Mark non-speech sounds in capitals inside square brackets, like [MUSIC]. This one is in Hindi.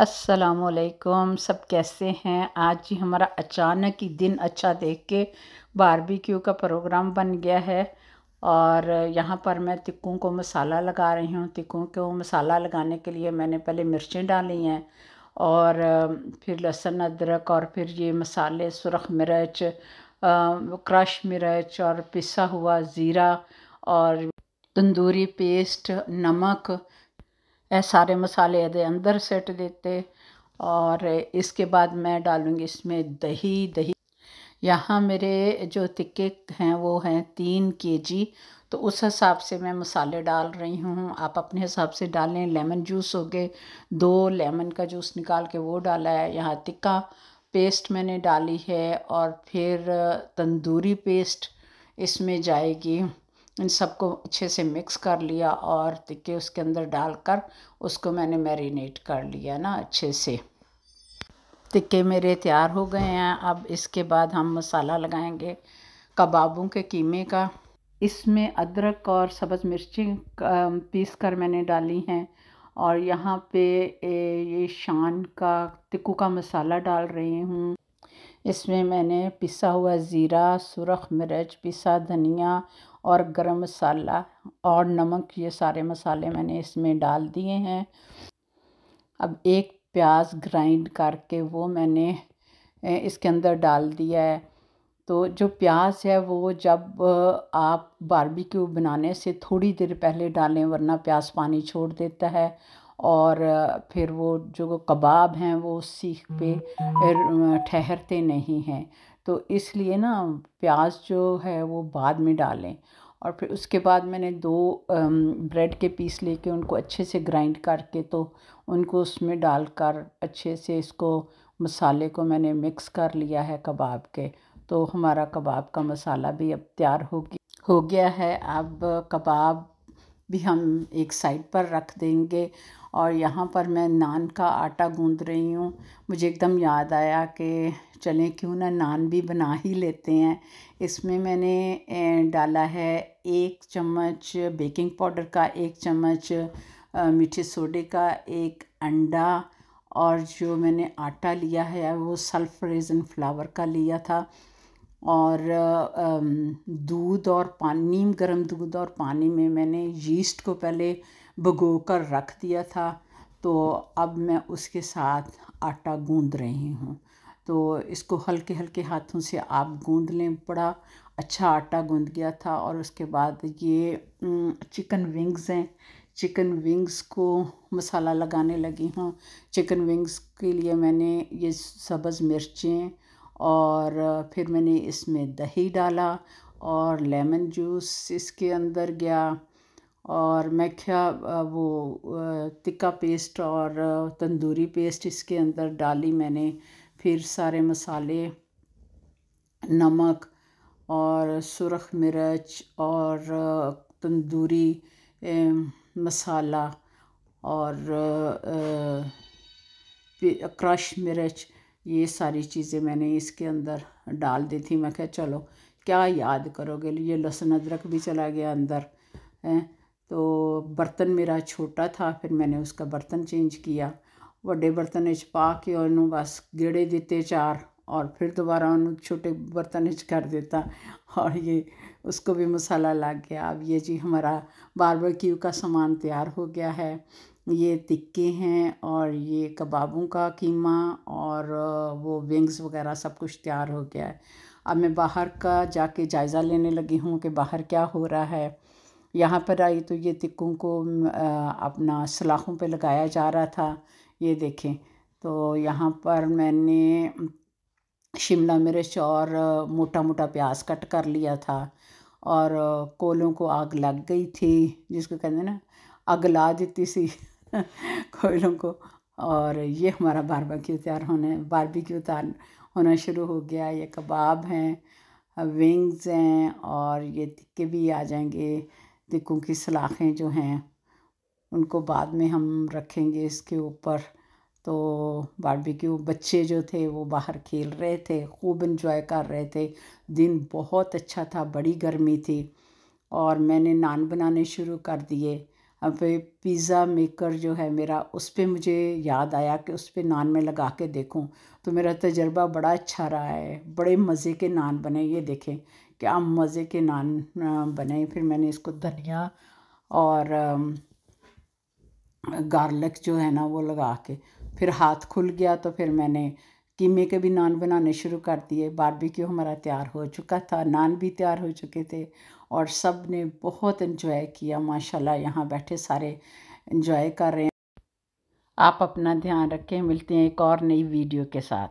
असलकुम सब कैसे हैं आज जी हमारा अचानक ही दिन अच्छा देख के बारबेक्यू का प्रोग्राम बन गया है और यहाँ पर मैं तिक्कों को मसाला लगा रही हूँ तिक्कों को मसाला लगाने के लिए मैंने पहले मिर्चें डाली हैं और फिर लहसुन अदरक और फिर ये मसाले सुरख मिर्च क्रश मिर्च और पिसा हुआ ज़ीरा और तंदूरी पेस्ट नमक सारे मसाले यदि अंदर सेट देते और इसके बाद मैं डालूँगी इसमें दही दही यहाँ मेरे जो तिक्के हैं वो हैं तीन के जी तो उस हिसाब से मैं मसाले डाल रही हूँ आप अपने हिसाब से डालें लेमन जूस हो गए दो लेमन का जूस निकाल के वो डाला है यहाँ तिक्का पेस्ट मैंने डाली है और फिर तंदूरी पेस्ट इसमें जाएगी इन सबको अच्छे से मिक्स कर लिया और तिक्के उसके अंदर डालकर उसको मैंने मैरिनेट कर लिया ना अच्छे से तिक्के मेरे तैयार हो गए हैं अब इसके बाद हम मसाला लगाएंगे कबाबों के कीमे का इसमें अदरक और सब्ज़ मिर्ची पीस कर मैंने डाली हैं और यहाँ पे ये शान का तिक्कू का मसाला डाल रही हूँ इसमें मैंने पिसा हुआ ज़ीरा सुरख मिर्च पिसा धनिया और गरम मसाला और नमक ये सारे मसाले मैंने इसमें डाल दिए हैं अब एक प्याज ग्राइंड करके वो मैंने इसके अंदर डाल दिया है तो जो प्याज है वो जब आप बारबेक्यू बनाने से थोड़ी देर पहले डालें वरना प्याज पानी छोड़ देता है और फिर वो जो कबाब हैं वो सीख पे ठहरते नहीं हैं तो इसलिए ना प्याज जो है वो बाद में डालें और फिर उसके बाद मैंने दो ब्रेड के पीस लेके उनको अच्छे से ग्राइंड करके तो उनको उसमें डालकर अच्छे से इसको मसाले को मैंने मिक्स कर लिया है कबाब के तो हमारा कबाब का मसाला भी अब तैयार हो गया हो गया है अब कबाब भी हम एक साइड पर रख देंगे और यहाँ पर मैं नान का आटा गूंद रही हूँ मुझे एकदम याद आया कि चलें क्यों ना नान भी बना ही लेते हैं इसमें मैंने डाला है एक चम्मच बेकिंग पाउडर का एक चम्मच मीठे सोडे का एक अंडा और जो मैंने आटा लिया है वो सल्फ रेजन फ्लावर का लिया था और दूध और पानी नीम गर्म दूध और पानी में मैंने यीस्ट को पहले भगो कर रख दिया था तो अब मैं उसके साथ आटा गूंद रही हूँ तो इसको हल्के हल्के हाथों से आप गूंद लें बड़ा अच्छा आटा गूंद गया था और उसके बाद ये चिकन विंग्स हैं चिकन विंग्स को मसाला लगाने लगी हूँ चिकन विंग्स के लिए मैंने ये सब्ज़ मिर्चें और फिर मैंने इसमें दही डाला और लेमन जूस इसके अंदर गया और मैं क्या वो तिक्का पेस्ट और तंदूरी पेस्ट इसके अंदर डाली मैंने फिर सारे मसाले नमक और सुरख मिर्च और तंदूरी मसाला और क्रश मिर्च ये सारी चीज़ें मैंने इसके अंदर डाल दी थी मैं क्या चलो क्या याद करोगे ये लहसुन अदरक भी चला गया अंदर है तो बर्तन मेरा छोटा था फिर मैंने उसका बर्तन चेंज किया व्डे बर्तन पा के और बस ਬਸ ਗੇੜੇ चार और फिर दोबारा उन्होंने छोटे बर्तन कर देता और ये उसको भी मसाला लग गया अब ये जी हमारा बारबेक्यू का सामान तैयार हो गया है ये टिक्के हैं और ये कबाबों का कीमा और वो विंग्स वगैरह सब कुछ तैयार हो गया है अब मैं बाहर का जाके जायज़ा लेने लगी हूँ कि बाहर क्या हो रहा है यहाँ पर आई तो ये टिक्कों को अपना सलाखों पे लगाया जा रहा था ये देखें तो यहाँ पर मैंने शिमला मिर्च और मोटा मोटा प्याज कट कर लिया था और कोलों को आग लग गई थी जिसको कहते हैं ना अगला देती सी [LAUGHS] कोयलों को और ये हमारा बारबेक्यू तैयार होने बारबेक्यू तैयार होना शुरू हो गया ये कबाब हैं विंग्स हैं और ये टिक्के भी आ जाएंगे टिक्कों की सलाखें जो हैं उनको बाद में हम रखेंगे इसके ऊपर तो बारबेक्यू बच्चे जो थे वो बाहर खेल रहे थे खूब इन्जॉय कर रहे थे दिन बहुत अच्छा था बड़ी गर्मी थी और मैंने नान बनाने शुरू कर दिए अब पिज़्ज़ा मेकर जो है मेरा उस पर मुझे याद आया कि उस पर नान में लगा के देखूँ तो मेरा तजर्बा बड़ा अच्छा रहा है बड़े मज़े के नान बने ये देखें क्या मज़े के नान बने फिर मैंने इसको धनिया और गार्लिक जो है ना वो लगा के फिर हाथ खुल गया तो फिर मैंने कीमे के भी नान बनाने शुरू कर दिए बारबेक्यू हमारा तैयार हो चुका था नान भी तैयार हो चुके थे और सब ने बहुत इन्जॉय किया माशाल्लाह यहाँ बैठे सारे इन्जॉय कर रहे हैं आप अपना ध्यान रखें मिलते हैं एक और नई वीडियो के साथ